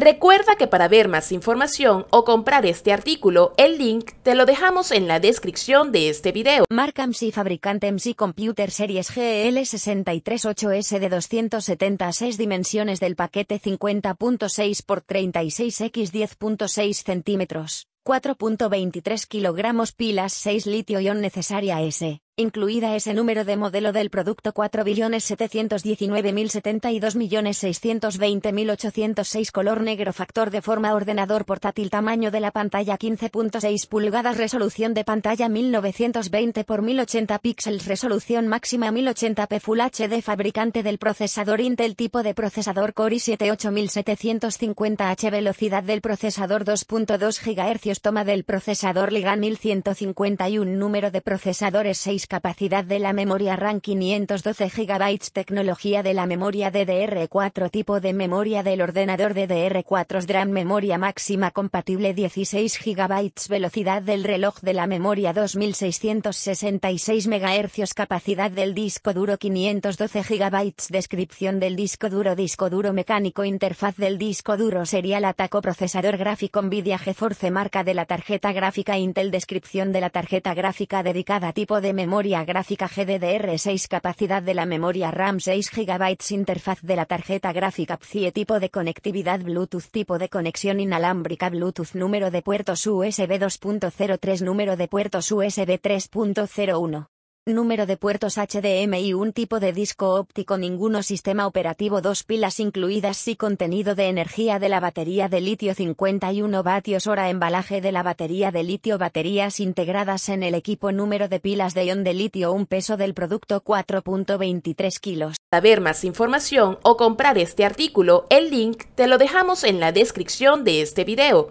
Recuerda que para ver más información o comprar este artículo, el link te lo dejamos en la descripción de este video. Marca MC fabricante MC Computer Series GL638S de 276 dimensiones del paquete 50.6 x 36x 10.6 centímetros, 4.23 kilogramos pilas 6 litio-ion necesaria S incluida ese número de modelo del producto 4.719.072.620.806 color negro factor de forma ordenador portátil tamaño de la pantalla 15.6 pulgadas resolución de pantalla 1920 x 1080 píxeles resolución máxima 1080p Full HD fabricante del procesador Intel tipo de procesador Core i7-8750H velocidad del procesador 2.2 GHz toma del procesador Liga 1151 número de procesadores 6 capacidad de la memoria RAM 512 GB tecnología de la memoria DDR4 tipo de memoria del ordenador DDR4 DRAM memoria máxima compatible 16 GB velocidad del reloj de la memoria 2666 MHz capacidad del disco duro 512 GB descripción del disco duro disco duro mecánico interfaz del disco duro serial ataco procesador gráfico Nvidia GeForce marca de la tarjeta gráfica Intel descripción de la tarjeta gráfica dedicada tipo de memoria memoria gráfica GDDR6 Capacidad de la memoria RAM 6 GB Interfaz de la tarjeta gráfica PCIe Tipo de conectividad Bluetooth Tipo de conexión inalámbrica Bluetooth Número de puertos USB 2.03 Número de puertos USB 3.01 número de puertos HDMI, un tipo de disco óptico, ninguno sistema operativo, dos pilas incluidas, y contenido de energía de la batería de litio 51 vatios hora, embalaje de la batería de litio, baterías integradas en el equipo, número de pilas de ion de litio, un peso del producto 4.23 kilos. Para ver más información o comprar este artículo, el link te lo dejamos en la descripción de este video.